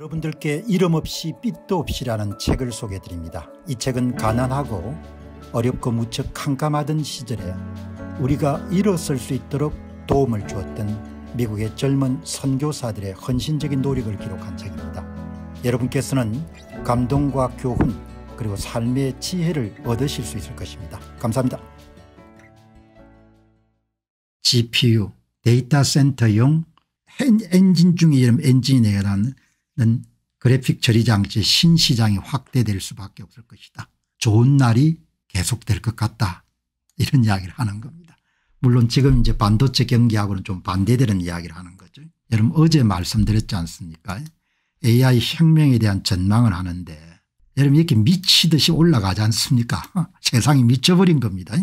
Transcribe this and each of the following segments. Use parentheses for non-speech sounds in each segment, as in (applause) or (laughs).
여러분들께 이름 없이 빛도 없이라는 책을 소개해 드립니다. 이 책은 가난하고 어렵고 무척 캄캄하던 시절에 우리가 일어설 수 있도록 도움을 주었던 미국의 젊은 선교사들의 헌신적인 노력을 기록한 책입니다. 여러분께서는 감동과 교훈 그리고 삶의 지혜를 얻으실 수 있을 것입니다. 감사합니다. GPU 데이터 센터용 엔진 중에 이름 엔지니라는 는 그래픽 처리 장치의 신시장이 확대될 수밖에 없을 것이다. 좋은 날이 계속될 것 같다. 이런 이야기를 하는 겁니다. 물론 지금 이제 반도체 경기하고는 좀 반대되는 이야기를 하는 거죠. 여러분 어제 말씀드렸지 않습니까 AI 혁명에 대한 전망을 하는데 여러분 이렇게 미치듯이 올라가지 않습니까 (laughs) 세상이 미쳐버린 겁니다.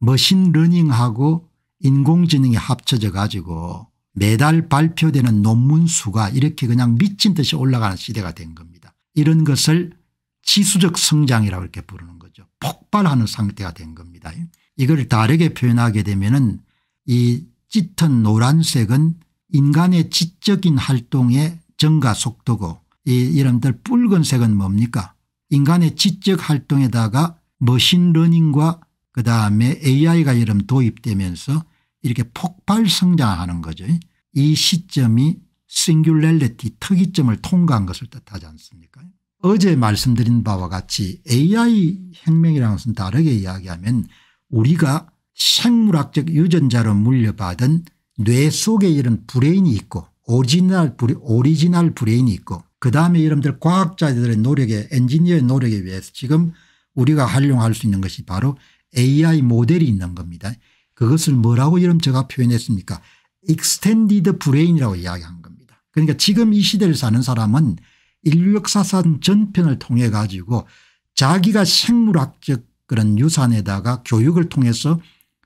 머신러닝하고 인공지능이 합쳐져 가지고 매달 발표되는 논문 수가 이렇게 그냥 미친 듯이 올라가는 시대가 된 겁니다. 이런 것을 지수적 성장이라고 이렇게 부르는 거죠. 폭발하는 상태가 된 겁니다. 이걸 다르게 표현하게 되면 은이 짙은 노란색은 인간의 지적인 활동의 증가 속도고 이 여러분들 붉은색은 뭡니까 인간의 지적 활동에다가 머신러닝과 그다음에 AI가 이름 도입되면서 이렇게 폭발 성장하는 거죠. 이 시점이 싱귤렐리티 특이점을 통과한 것을 뜻하지 않습니까 어제 말씀드린 바와 같이 AI 혁명이라는 것은 다르게 이야기하면 우리가 생물학적 유전자로 물려받은 뇌 속에 이런 브레인이 있고 오리지널, 브레, 오리지널 브레인이 있고 그다음에 여러분들 과학자들의 노력에 엔지니어의 노력에 의해서 지금 우리가 활용할 수 있는 것이 바로 AI 모델이 있는 겁니다. 그것을 뭐라고 이름 제가 표현했습니까 extended 이라고 이야기한 겁니다. 그러니까 지금 이 시대를 사는 사람은 인류 역사상 전편을 통해 가지고 자기가 생물학적 그런 유산에다가 교육을 통해서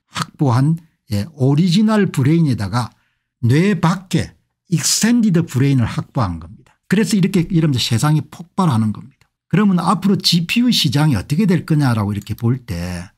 확보한 예, 오리지널 브레인에다가 뇌 밖에 익스텐디드 브레인을 확보한 겁니다. 그래서 이렇게 이러면 세상이 폭발하는 겁니다. 그러면 앞으로 GPU 시장이 어떻게 될 거냐라고 이렇게 볼 때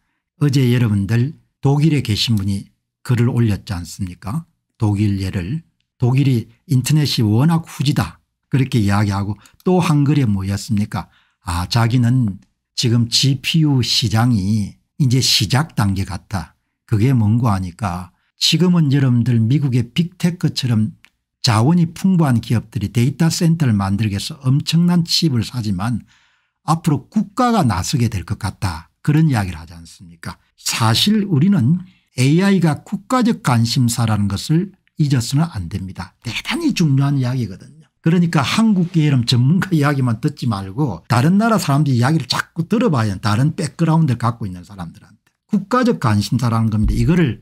어제 여러분들 독일에 계신 분이 글을 올렸지 않습니까 독일 예를 독일이 인터넷이 워낙 후지다 그렇게 이야기하고 또한 글에 뭐였습니까 아 자기는 지금 gpu 시장이 이제 시작 단계 같다 그게 뭔고 하니까 지금은 여러분들 미국의 빅테크처럼 자원이 풍부한 기업들이 데이터 센터를 만들기 위해서 엄청난 칩을 사지만 앞으로 국가가 나서게 될 것 같다 그런 이야기를 하지 않습니까 사실 우리는 AI가 국가적 관심사라는 것을 잊어서는 안 됩니다. 대단히 중요한 이야기거든요. 그러니까 한국계 이름 전문가 이야기만 듣지 말고 다른 나라 사람들 이 이야기를 자꾸 들어봐야 다른 백그라운드를 갖고 있는 사람들한테 국가적 관심사라는 겁니다. 이거를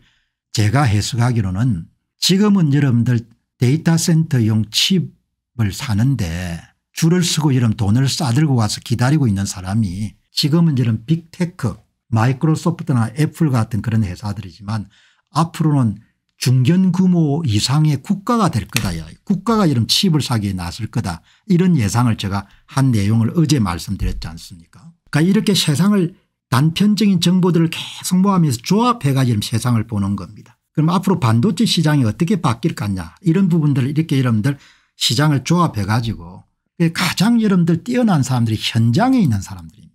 제가 해석하기로는 지금은 여러분들 데이터 센터용 칩을 사는데 줄을 서고 이런 돈을 싸들고 와서 기다리고 있는 사람이 지금은 이런 빅테크 마이크로소프트나 애플 같은 그런 회사들이지만 앞으로는 중견 규모 이상의 국가가 될 거다. 국가가 이런 칩을 사기에 나설 거다. 이런 예상을 제가 한 내용을 어제 말씀드렸지 않습니까 그러니까 이렇게 세상을 단편적인 정보들을 계속 모아면서 조합해 가지고 세상을 보는 겁니다. 그럼 앞으로 반도체 시장이 어떻게 바뀔 것냐 이런 부분들을 이렇게 여러분들 시장을 조합해 가지고 가장 여러분들 뛰어난 사람들이 현장에 있는 사람들입니다.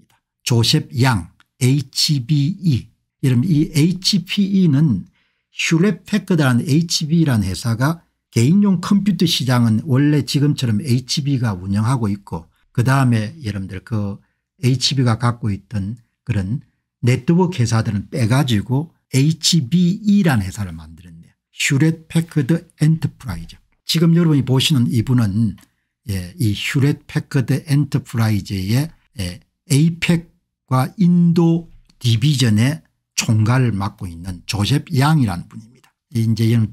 조셉 양 HBE 이름 이 HPE는 휴렛패커드라 HB라는 회사가 개인용 컴퓨터 시장은 원래 지금처럼 HB가 운영하고 있고 그다음에 여러분들 그 HB가 갖고 있던 그런 네트워크 회사들은 빼가지고 h b e 라 회사를 만들었네요. 휴렛 패커드 엔터프라이즈. 지금 여러분이 보시는 이분은 예, 이 휴렛 패커드 엔터프라이즈의 예, a p e 과 인도 디비전의 총괄을 맡고 있는 조셉 양이라는 분입니다. 이제 이런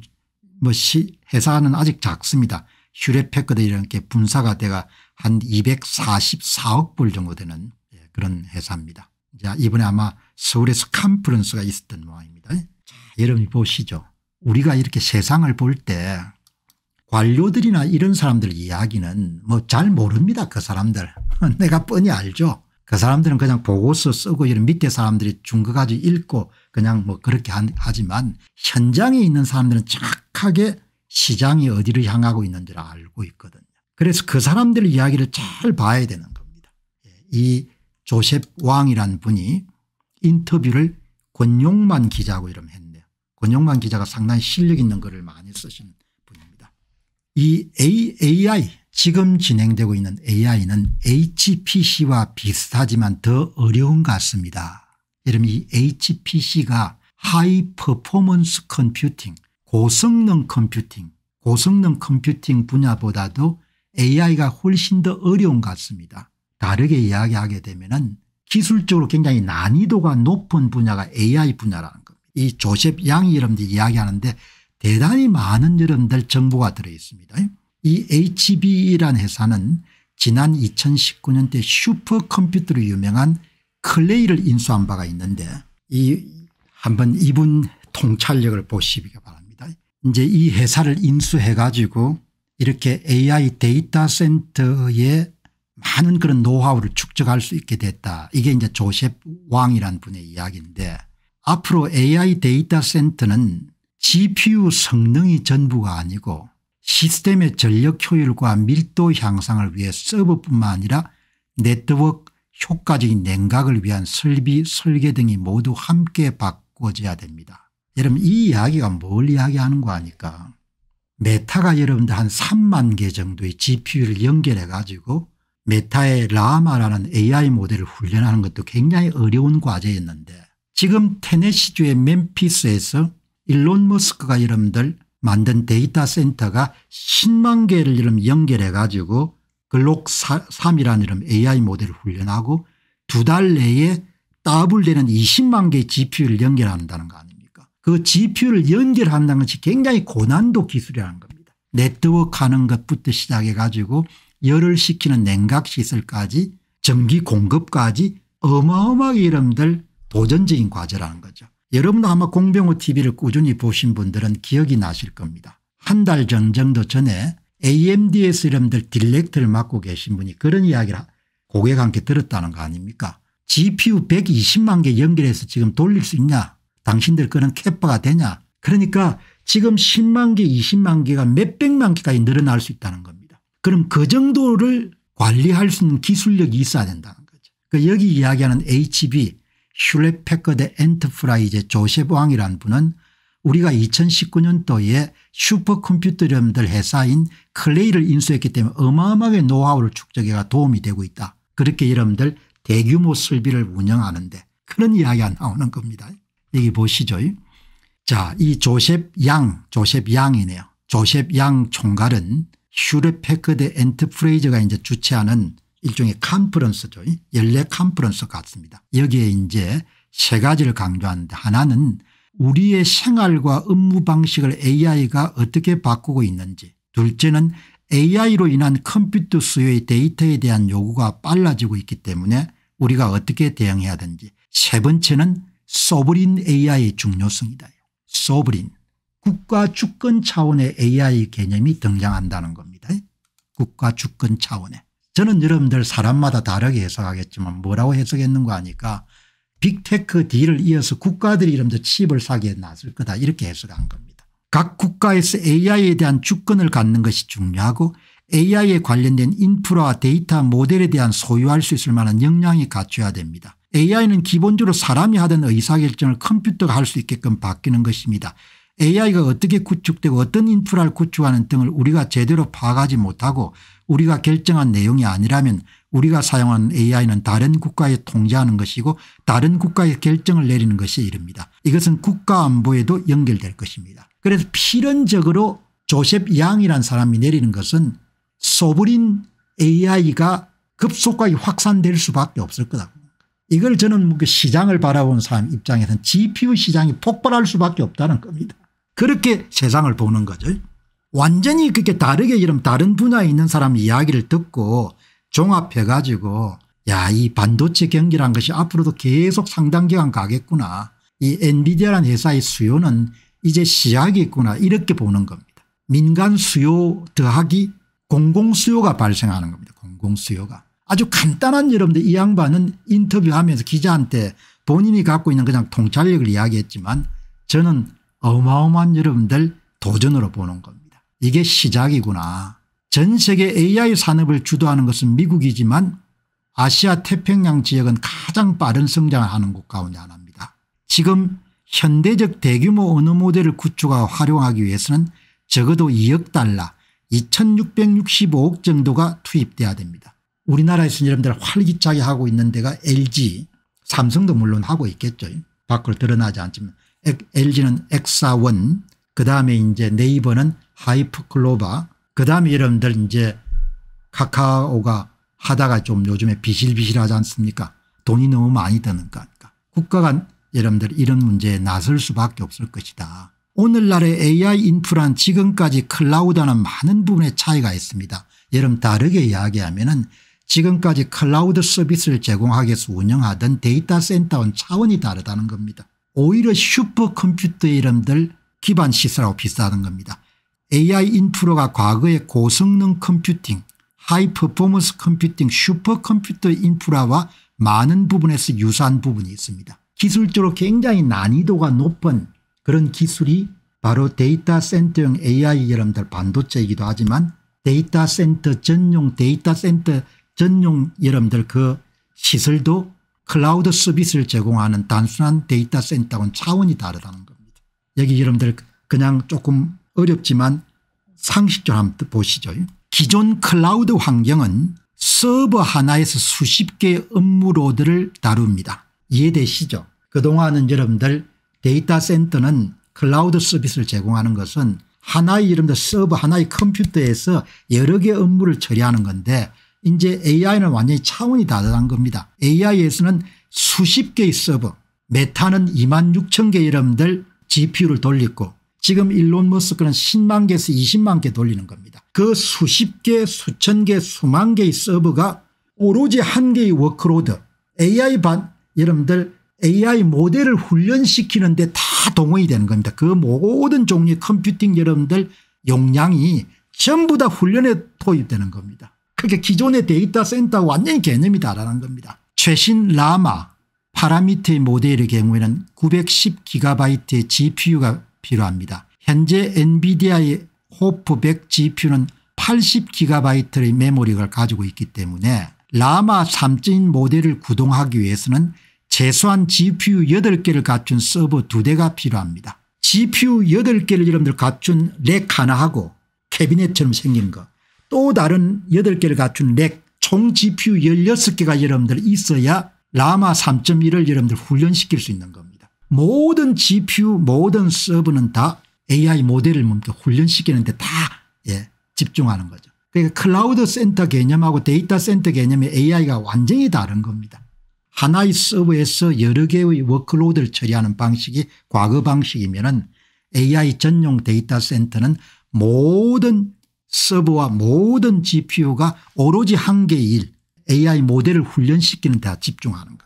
뭐 시, 회사는 아직 작습니다. 휴레패커드 이렇게 분사가 돼가 한 244억 불 정도 되는 예, 그런 회사입니다. 자, 이번에 아마 서울에서 컨퍼런스가 있었던 모양입니다. 자, 여러분 보시죠. 우리가 이렇게 세상을 볼 때 관료들이나 이런 사람들 이야기는 뭐 잘 모릅니다. 그 사람들. (laughs) 내가 뻔히 알죠. 그 사람들은 그냥 보고서 쓰고 이런 밑에 사람들이 준거 가지고 읽고 그냥 뭐 그렇게 하지만 현장에 있는 사람들은 착하게 시장이 어디를 향하고 있는지를 알고 있거든요. 그래서 그 사람들 의 이야기를 잘 봐야 되는 겁니다. 예, 이 조셉 왕이라는 분이 인터뷰를 권용만 기자고 이름 했네요. 권용만 기자가 상당히 실력 있는 글을 많이 쓰신 분입니다. 이 AI 지금 진행되고 있는 AI는 HPC와 비슷하지만 더 어려운 것 같습니다. 여러분 이 HPC가 하이 퍼포먼스 컴퓨팅, 고성능 컴퓨팅, 고성능 컴퓨팅 분야보다도 AI가 훨씬 더 어려운 것 같습니다. 다르게 이야기하게 되면 은 기술적으로 굉장히 난이도가 높은 분야가 AI 분야라는 겁니다. 이 조셉 양이 여러분들이 야기하는데 대단히 많은 여러분들 정보가 들어있습니다. 이 HB란 회사는 지난 2019년대 슈퍼컴퓨터로 유명한 클레이를 인수한 바가 있는데 이 한번 이분 통찰력을 보시기 바랍니다. 이제 이 회사를 인수해 가지고 이렇게 AI 데이터 센터에 많은 그런 노하우를 축적할 수 있게 됐다. 이게 이제 조셉 왕이란 분의 이야기인데 앞으로 AI 데이터 센터는 GPU 성능이 전부가 아니고 시스템의 전력 효율과 밀도 향상을 위해 서버뿐만 아니라 네트워크 효과적인 냉각을 위한 설비 설계 등이 모두 함께 바꿔져야 됩니다. 여러분 이 이야기가 뭘 이야기하는 거 아니까 메타가 여러분들 한 3만 개 정도의 GPU를 연결해 가지고 메타의 라마라는 AI 모델을 훈련하는 것도 굉장히 어려운 과제였는데 지금 테네시주의 멤피스에서 일론 머스크가 여러분들 만든 데이터 센터가 10만 개를 이름 연결해 가지고 글록 3이라는 이름 AI 모델을 훈련하고 두 달 내에 더블되는 20만 개의 GPU를 연결한다는 거 아닙니까 그 GPU를 연결한다는 것이 굉장히 고난도 기술이라는 겁니다. 네트워크 하는 것부터 시작해 가지고 열을 식히는 냉각시설까지 전기 공급까지 어마어마하게 이름들 도전적인 과제라는 거죠. 여러분도 아마 공병호 tv를 꾸준히 보신 분들은 기억이 나실 겁니다. 한 달 전 정도 전에 amds 이름들 딜렉트를 맡고 계신 분이 그런 이야기를 고객한테 들었다는 거 아닙니까 gpu 120만 개 연결해서 지금 돌릴 수 있냐 당신들 거는 캐파가 되냐 그러니까 지금 10만 개 20만 개가 몇백만 개까지 늘어날 수 있다는 겁니다. 그럼 그 정도를 관리할 수 있는 기술력이 있어야 된다는 거죠. 그러니까 여기 이야기하는 HB 슐레패커드 엔터프라이즈 조셉 왕이란 분은 우리가 2019년도에 슈퍼컴퓨터점들 회사인 클레이를 인수했기 때문에 어마어마하게 노하우를 축적해가 도움이 되고 있다. 그렇게 여러분들 대규모 설비를 운영하는데 그런 이야기가 나오는 겁니다. 여기 보시죠. 자, 이 조셉 양, 조셉 양이네요. 조셉 양 총괄은 슈레패커드 엔터프레이즈가 이제 주최하는 일종의 컨퍼런스죠. 연례 컨퍼런스 같습니다. 여기에 이제 세 가지를 강조하는데 하나는 우리의 생활과 업무 방식을 AI가 어떻게 바꾸고 있는지 둘째는 AI로 인한 컴퓨터 수요의 데이터에 대한 요구가 빨라지고 있기 때문에 우리가 어떻게 대응해야 하는지 세 번째는 소브린 AI의 중요성이다. 소브린 국가 주권 차원의 AI 개념이 등장한다는 겁니다. 국가 주권 차원의 저는 여러분들 사람마다 다르게 해석하겠지만 뭐라고 해석했는가 하니까 빅테크 딜을 이어서 국가들이 이름도 칩을 사기에 나설 거다 이렇게 해석한 겁니다. 각 국가에서 AI에 대한 주권을 갖는 것이 중요하고 AI에 관련된 인프라와 데이터 모델에 대한 소유할 수 있을 만한 역량이 갖춰야 됩니다. AI는 기본적으로 사람이 하던 의사결정을 컴퓨터가 할 수 있게끔 바뀌는 것입니다. AI가 어떻게 구축되고 어떤 인프라를 구축하는 등을 우리가 제대로 파악하지 못하고 우리가 결정한 내용이 아니라면 우리가 사용하는 AI는 다른 국가에 통제하는 것이고 다른 국가에 결정을 내리는 것이 이릅니다. 이것은 국가 안보에도 연결될 것입니다. 그래서 필연적으로 조셉 양이란 사람이 내리는 것은 소브린 AI가 급속하게 확산될 수밖에 없을 거다. 이걸 저는 뭐 그 시장을 바라본 사람 입장에서는 GPU 시장이 폭발할 수밖에 없다는 겁니다. 그렇게 세상을 보는 거죠. 완전히 그렇게 다르게 이런 다른 분야에 있는 사람 이야기를 듣고 종합해 가지고 야이 반도체 경기란 것이 앞으로도 계속 상당 기간 가겠구나. 이 엔비디아라는 회사의 수요는 이제 시작이 있구나 이렇게 보는 겁니다. 민간 수요 더하기 공공 수요가 발생하는 겁니다. 공공 수요가. 아주 간단한 여러분들 이 양반은 인터뷰하면서 기자한테 본인이 갖고 있는 그냥 통찰력을 이야기했지만 저는 어마어마한 여러분들 도전으로 보는 겁니다. 이게 시작이구나. 전 세계 AI 산업을 주도하는 것은 미국이지만 아시아 태평양 지역은 가장 빠른 성장하는 을곳 가운데 하나입니다. 지금 현대적 대규모 언어 모델을 구축하고 활용하기 위해서는 적어도 2억 달러 2665억 정도가 투입돼야 됩니다. 우리나라에서 여러분들 활기차게 하고 있는 데가 LG 삼성도 물론 하고 있겠죠. 밖으로 드러나지 않지만 LG는 엑사원 그 다음에 이제 네이버는 하이프클로바 그 다음에 여러분들 이제 카카오가 하다가 좀 요즘에 비실비실하지 않습니까 돈이 너무 많이 드는 거니까 국가가 여러분들 이런 문제에 나설 수밖에 없을 것이다. 오늘날의 AI 인프라는 지금까지 클라우드와는 많은 부분의 차이가 있습니다. 여러분 다르게 이야기하면 은 지금까지 클라우드 서비스를 제공하기 위해서 운영하던 데이터 센터와는 차원이 다르다는 겁니다. 오히려 슈퍼컴퓨터 이름들 기반시설하고 비슷하던 겁니다. AI 인프라가 과거의 고성능 컴퓨팅, 하이퍼포먼스 컴퓨팅, 슈퍼컴퓨터 인프라와 많은 부분에서 유사한 부분이 있습니다. 기술적으로 굉장히 난이도가 높은 그런 기술이 바로 데이터 센터용 AI 여러분들 반도체이기도 하지만 데이터 센터 전용 데이터 센터 전용 여러분들 그 시설도 클라우드 서비스를 제공하는 단순한 데이터 센터와는 차원이 다르다는 겁니다. 여기 여러분들 그냥 조금 어렵지만 상식적으로 한번 보시죠. 기존 클라우드 환경은 서버 하나에서 수십 개의 업무로드를 다룹니다. 이해되시죠? 그동안은 여러분들 데이터 센터는 클라우드 서비스를 제공하는 것은 하나의 이름들 서버 하나의 컴퓨터에서 여러 개의 업무를 처리하는 건데 이제 AI는 완전히 차원이 다르다는 겁니다. AI에서는 수십 개의 서버 메타는 2만 6천 개 여러분들 GPU를 돌리고 지금 일론 머스크는 10만 개에서 20만 개 돌리는 겁니다. 그 수십 개 수천 개 수만 개의 서버가 오로지 한 개의 워크로드 AI 반 여러분들 AI 모델을 훈련시키는데 다 동원이 되는 겁니다. 그 모든 종류의 컴퓨팅 여러분들 용량이 전부 다 훈련에 도입되는 겁니다. 그게 기존의 데이터 센터 완전히 개념이 다라는 겁니다. 최신 라마 파라미터의 모델의 경우에는 910GB의 GPU가 필요합니다. 현재 엔비디아의 호프 100 GPU는 80GB의 메모리를 가지고 있기 때문에 라마 3.1 모델을 구동하기 위해서는 최소한 GPU 8개를 갖춘 서버 2대가 필요합니다. GPU 8개를 여러분들 갖춘 렉 하나하고 캐비넷처럼 생긴 거또 다른 8개를 갖춘 렉 총 GPU 16개가 여러분들 있어야 라마 3.1을 여러분들 훈련시킬 수 있는 겁니다. 모든 GPU 모든 서버는 다 AI 모델을 뭡니 훈련시키는데 다 예, 집중하는 거죠. 그러니까 클라우드 센터 개념하고 데이터 센터 개념의 AI가 완전히 다른 겁니다. 하나의 서버에서 여러 개의 워크로드를 처리하는 방식이 과거 방식이면 AI 전용 데이터 센터는 모든 서버와 모든 gpu가 오로지 한 개의 일 AI 모델을 훈련시키는 데 집중하는 겁니다.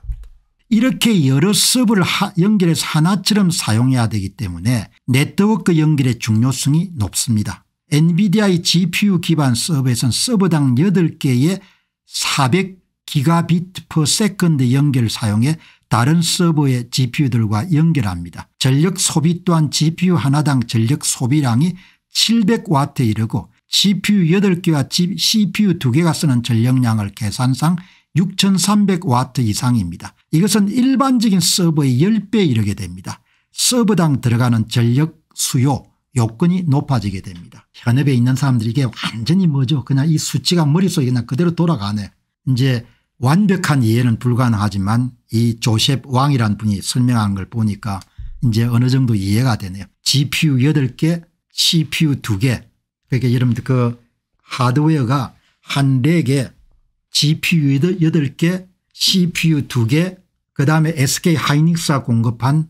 이렇게 여러 서버를 연결해서 하나처럼 사용해야 되기 때문에 네트워크 연결의 중요성이 높습니다. 엔비디아의 GPU 기반 서버에서는 서버당 8개의 4 0 0 g b 비트퍼 연결을 사용해 다른 서버의 GPU들과 연결합니다. 전력 소비 또한 GPU 하나당 전력 소비량이 700W에 이르고 CPU 8개와 CPU 2개가 쓰는 전력량을 계산상 6300와트 이상입니다. 이것은 일반적인 서버의 10배 이르게 됩니다. 서버당 들어가는 전력 수요 요건이 높아지게 됩니다. 현업에 있는 사람들이 이게 완전히 뭐죠 그냥 이 수치가 머릿속에 그냥 그대로 돌아가네. 이제 완벽한 이해는 불가능하지만 이 조셉 왕이란 분이 설명한 걸 보니까 이제 어느 정도 이해가 되네요. GPU 8개, CPU 2개 그러니까 여러분들 그 하드웨어가 한 4개 GPU 8개 CPU 2개 그다음에 SK 하이닉스가 공급한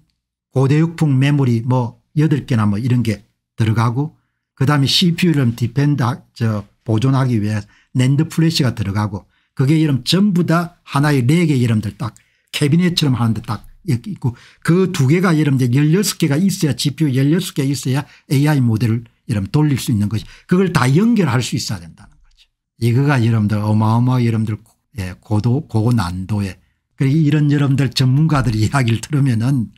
고대역풍 메모리 뭐 8개나 뭐 이런 게 들어가고 그다음에 CPU를 디펜드 저 보존하기 위해 랜드 플래시가 들어가고 그게 이름 전부 다 하나의 렉에 이름들 딱 캐비넷처럼 하는데 딱 있고 그 두 개가 이름들 16개가 있어야 GPU 16개 있어야 AI 모델을 이러 돌릴 수 있는 것이 그걸 다 연결할 수 있어야 된다는 거죠. 이거가 여러분들 어마어마하게 여러분들 예, 고도 고난도에 그리고 이런 여러분들 전문가들 이야기를 들으면은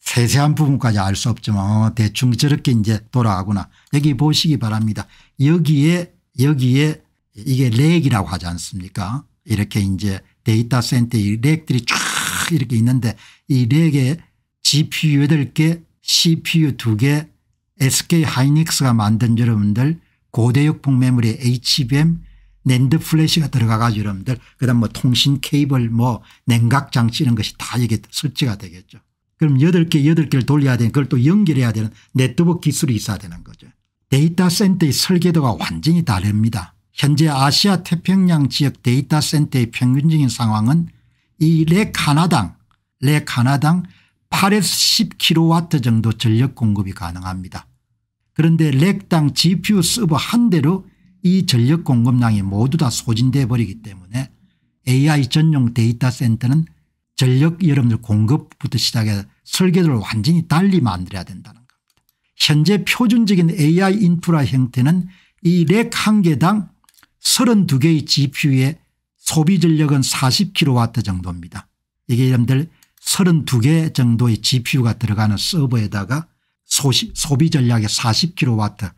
세세한 부분까지 알 수 없지만 어, 대충 저렇게 이제 돌아가구나. 여기 보시기 바랍니다. 여기에 여기에 이게 렉이라고 하지 않습니까 이렇게 이제 데이터 센터에 렉들이 쫙 이렇게 있는데 이 렉에 GPU 8개 CPU 2개 SK 하이닉스가 만든 여러분들 고대역폭 매물에 HBM 랜드 플래시가 들어가 가지고 여러분들 그다음 뭐 통신 케이블 뭐 냉각 장치 이런 것이 다 여기 설치가 되겠죠. 그럼 8개 8개를 돌려야 되는 그걸 또 연결해야 되는 네트워크 기술이 있어야 되는 거죠. 데이터 센터의 설계도가 완전히 다릅니다. 현재 아시아 태평양 지역 데이터 센터의 평균적인 상황은 이렉 하나당 렉 하나당 8에서 10kW 정도 전력 공급이 가능합니다. 그런데 렉당 GPU 서버 한 대로 이 전력 공급량이 모두 다 소진돼 버리기 때문에 AI 전용 데이터 센터는 전력 여러분들 공급부터 시작해 설계도를 완전히 달리 만들어야 된다는 겁니다. 현재 표준적인 AI 인프라 형태는 이 렉 한 개당 32개의 GPU의 소비 전력은 40kW 정도입니다. 이게 여러분들 32개 정도의 GPU가 들어가는 서버에다가 소시, 소비 전략의 40kW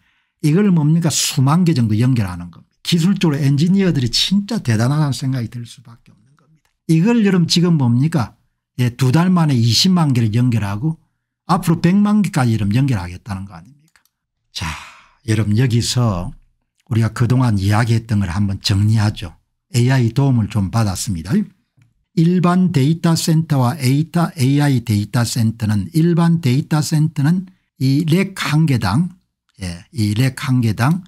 이걸 뭡니까 수만 개 정도 연결하는 겁니다. 기술적으로 엔지니어들이 진짜 대단하다는 생각이 들 수밖에 없는 겁니다. 이걸 여러분 지금 뭡니까 예, 두달 만에 20만 개를 연결하고 앞으로 100만 개까지 여러분 연결하겠다는 거 아닙니까 자 여러분 여기서 우리가 그동안 이야기했던 걸 한번 정리하죠. AI 도움을 좀 받았습니다. 일반 데이터 센터와 에이타 AI 데이터 센터는 일반 데이터 센터는 이 렉 한 개당 예, 이렉 한 개당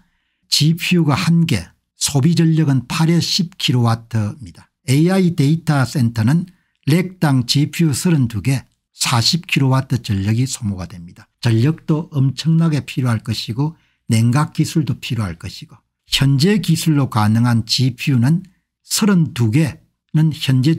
GPU가 한 개, 소비 전력은 8에 10kW입니다. AI 데이터 센터는 렉당 GPU 32개 40kW 전력이 소모가 됩니다. 전력도 엄청나게 필요할 것이고 냉각 기술도 필요할 것이고 현재 기술로 가능한 GPU는 32개 현재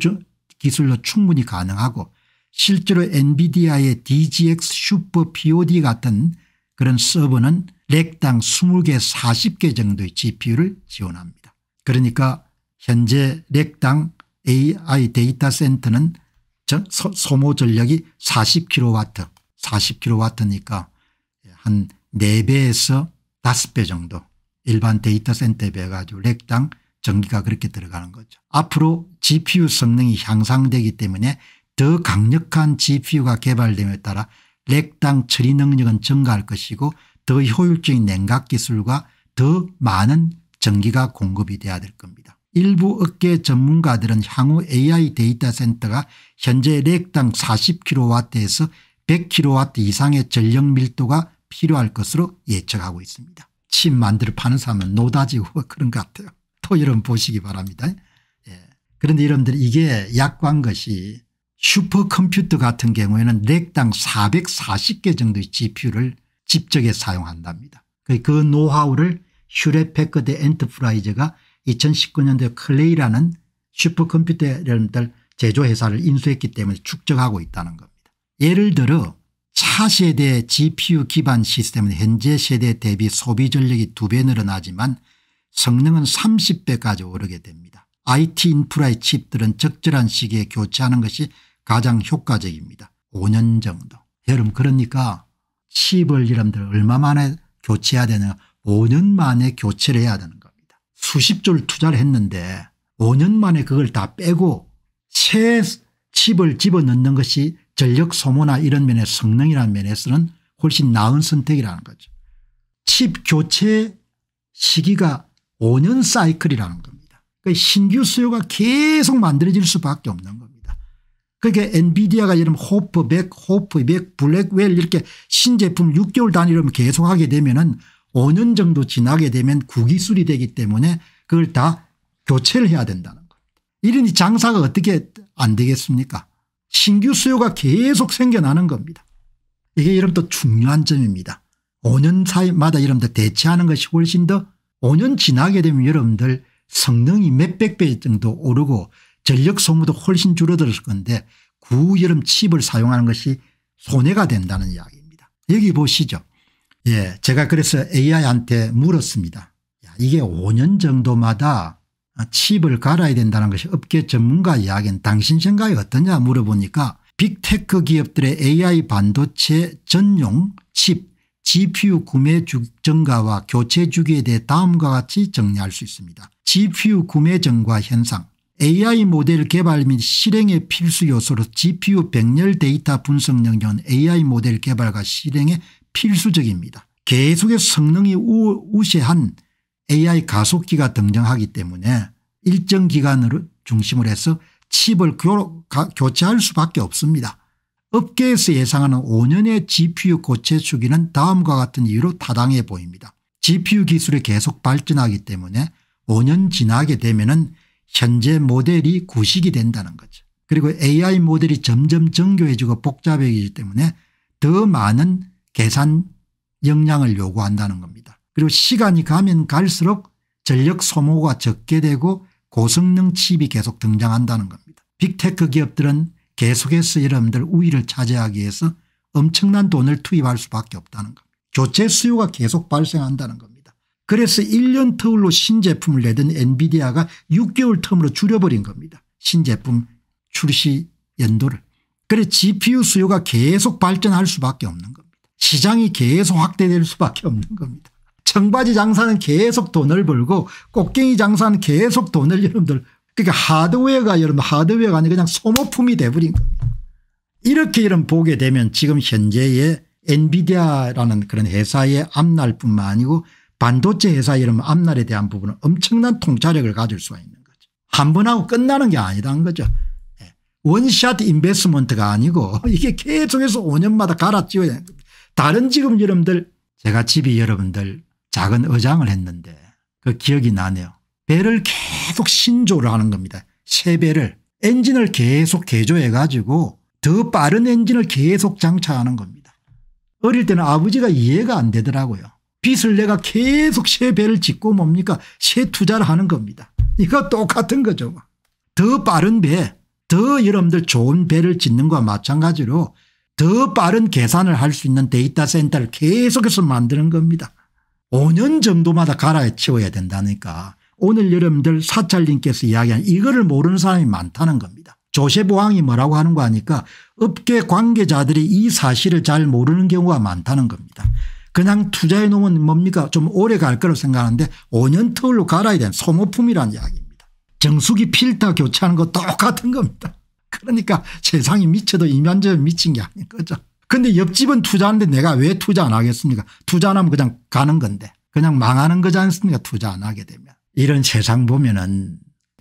기술로 충분히 가능하고 실제로 엔비디아의 DGX 슈퍼 POD 같은 그런 서버는 렉당 20개 40개 정도의 GPU를 지원합니다. 그러니까 현재 렉당 AI 데이터 센터는 소모 전력이 40kW 40kW니까 한 4배에서 5배 정도 일반 데이터 센터에 비해 가지고 렉당 전기가 그렇게 들어가는 거죠. 앞으로 GPU 성능이 향상되기 때문에 더 강력한 GPU가 개발됨에 따라 렉당 처리 능력은 증가할 것이고 더 효율적인 냉각 기술과 더 많은 전기가 공급이 돼야 될 겁니다. 일부 업계 전문가들은 향후 AI 데이터 센터가 현재 렉당 40kW에서 100kW 이상의 전력 밀도가 필요할 것으로 예측하고 있습니다. 칩 만들어 파는 사람은 노다지고 그런 것 같아요. 여러분 보시기 바랍니다. 예. 그런데 여러분들 이게 약관 것이 슈퍼컴퓨터 같은 경우에는 렉당 440개 정도의 GPU를 집적에 사용한답니다. 그, 그 노하우를 슈레 패커드 엔터프라이즈가 2019년도에 클레이라는 슈퍼컴퓨터 여러 제조회사를 인수했기 때문에 축적하고 있다는 겁니다. 예를 들어 차세대 GPU 기반 시스템은 현재 세대 대비 소비 전력이 두 배 늘어나지만 성능은 30배까지 오르게 됩니다. IT 인프라의 칩들은 적절한 시기에 교체하는 것이 가장 효과적입니다. 5년 정도. 여러분 그러니까 칩을 여러분들 얼마 만에 교체해야 되냐 5년 만에 교체를 해야 되는 겁니다. 수십 조를 투자를 했는데 5년 만에 그걸 다 빼고 새 칩을 집어넣는 것이 전력 소모나 이런 면의 성능이라는 면에서는 훨씬 나은 선택이라는 거죠. 칩 교체 시기가 5년 사이클이라는 겁니다. 그러니까 신규 수요가 계속 만들어질 수밖에 없는 겁니다. 그러니까 엔비디아가 이런 호프, 백, 호프, 백, 블랙웰 이렇게 신제품 6개월 단위로 계속하게 되면 은 5년 정도 지나게 되면 구기술이 되기 때문에 그걸 다 교체를 해야 된다는 겁니다. 이러니 장사가 어떻게 안 되겠습니까 신규 수요가 계속 생겨나는 겁니다. 이게 여러분 또 중요한 점입니다. 5년 사이마다 여러분들 대체하는 것이 훨씬 더 5년 지나게 되면 여러분들 성능이 몇백 배 정도 오르고 전력 소모도 훨씬 줄어들었을 건데 구여름 칩을 사용하는 것이 손해가 된다는 이야기입니다. 여기 보시죠. 예, 제가 그래서 AI한테 물었습니다. 야, 이게 5년 정도마다 칩을 갈아야 된다는 것이 업계 전문가 이야기는 당신 생각이 어떠냐 물어보니까 빅테크 기업들의 AI 반도체 전용 칩 GPU 구매 증가와 교체 주기에 대해 다음과 같이 정리할 수 있습니다. GPU 구매 증가 현상 AI 모델 개발 및 실행의 필수 요소로 GPU 백렬 데이터 분석 능력은 AI 모델 개발과 실행에 필수적입니다. 계속해서 성능이 우세한 AI 가속기가 등장하기 때문에 일정 기간으로 중심으로 해서 칩을 교, 가, 교체할 수밖에 없습니다. 업계에서 예상하는 5년의 GPU 고체 주기는 다음과 같은 이유로 타당해 보입니다. GPU 기술이 계속 발전하기 때문에 5년 지나게 되면 은 현재 모델이 구식이 된다는 거죠. 그리고 AI 모델이 점점 정교해지고 복잡해지기 때문에 더 많은 계산 역량을 요구한다는 겁니다. 그리고 시간이 가면 갈수록 전력 소모가 적게 되고 고성능 칩이 계속 등장한다는 겁니다. 빅테크 기업들은 계속해서 여러분들 우위를 차지하기 위해서 엄청난 돈을 투입할 수밖에 없다는 겁니다. 교체 수요가 계속 발생한다는 겁니다. 그래서 1년 터울로 신제품을 내던 엔비디아가 6개월 텀으로 줄여버린 겁니다. 신제품 출시 연도를. 그래 GPU 수요가 계속 발전할 수밖에 없는 겁니다. 시장이 계속 확대될 수밖에 없는 겁니다. 청바지 장사는 계속 돈을 벌고 꽃갱이 장사는 계속 돈을 여러분들 그러니까 하드웨어가 여러분 하드웨어가 아니라 그냥 소모품이 돼버린 겁니다. 이렇게 이런 보게 되면 지금 현재의 엔비디아라는 그런 회사의 앞날 뿐만 아니고 반도체 회사 이런 앞날에 대한 부분은 엄청난 통찰력을 가질 수가 있는 거죠. 한 번 하고 끝나는 게 아니다는 거죠. 예. 원샷 인베스먼트가 아니고 (laughs) 이게 계속해서 5년마다 갈아찌워야 되는 겁니다. 다른 지금 여러분들 제가 집이 여러분들 작은 어장을 했는데 그 기억이 나네요. 배를 계속 신조를 하는 겁니다. 세배를 엔진을 계속 개조해 가지고 더 빠른 엔진을 계속 장착하는 겁니다. 어릴 때는 아버지가 이해가 안 되더라고요. 빚을 내가 계속 새 배를 짓고 뭡니까 새 투자를 하는 겁니다. 이거 똑같은 거죠. 뭐. 더 빠른 배, 더 여러분들 좋은 배를 짓는 거와 마찬가지로 더 빠른 계산을 할 수 있는 데이터 센터를 계속해서 만드는 겁니다. 5년 정도마다 갈아치워야 된다니까 오늘 여러분들 사찰님께서 이야기한 이거를 모르는 사람이 많다는 겁니다. 조세보 왕이 뭐라고 하는 거아니까 업계 관계자들이 이 사실을 잘 모르는 경우가 많다는 겁니다. 그냥 투자해 놓으면 뭡니까 좀 오래 갈 거라고 생각하는데 5년 터울로 갈아야 되는 소모품이라는 이야기입니다. 정수기 필터 교체하는 거 똑같은 겁니다. 그러니까 세상이 미쳐도 이면저면 미친 게 아닌 거죠. 근데 옆집은 투자하는데 내가 왜 투자 안 하겠습니까 투자 안 하면 그냥 가는 건데 그냥 망하는 거지 않습니까 투자 안 하게 되면. 이런 세상 보면은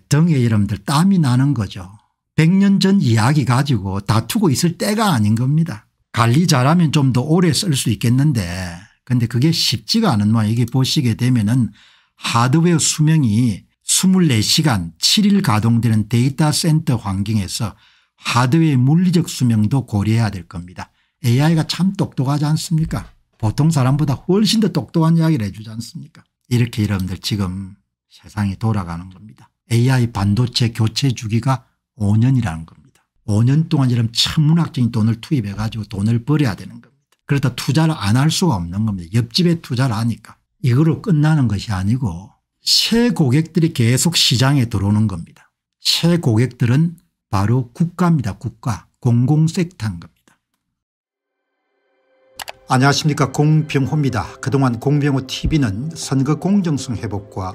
등의 이름들 땀이 나는 거죠. 100년 전 이야기 가지고 다투고 있을 때가 아닌 겁니다. 관리 잘하면 좀 더 오래 쓸 수 있겠는데 근데 그게 쉽지가 않은 모양 이게 보시게 되면은 하드웨어 수명이 24시간 7일 가동되는 데이터 센터 환경에서 하드웨어의 물리적 수명도 고려해야 될 겁니다. AI가 참 똑똑하지 않습니까 보통 사람보다 훨씬 더 똑똑한 이야기를 해주지 않습니까 이렇게 여러분들 지금 세상이 돌아가는 겁니다. AI 반도체 교체 주기가 5년이라는 겁니다. 5년 동안 이런 천문학적인 돈을 투입해 가지고 돈을 벌여야 되는 겁니다. 그렇다 투자를 안 할 수가 없는 겁니다. 옆집에 투자를 하니까. 이거로 끝나는 것이 아니고 새 고객들이 계속 시장에 들어오는 겁니다. 새 고객들은 바로 국가입니다. 국가 공공섹터인 겁니다. 안녕하십니까 공병호입니다. 그동안 공병호 tv는 선거 공정성 회복과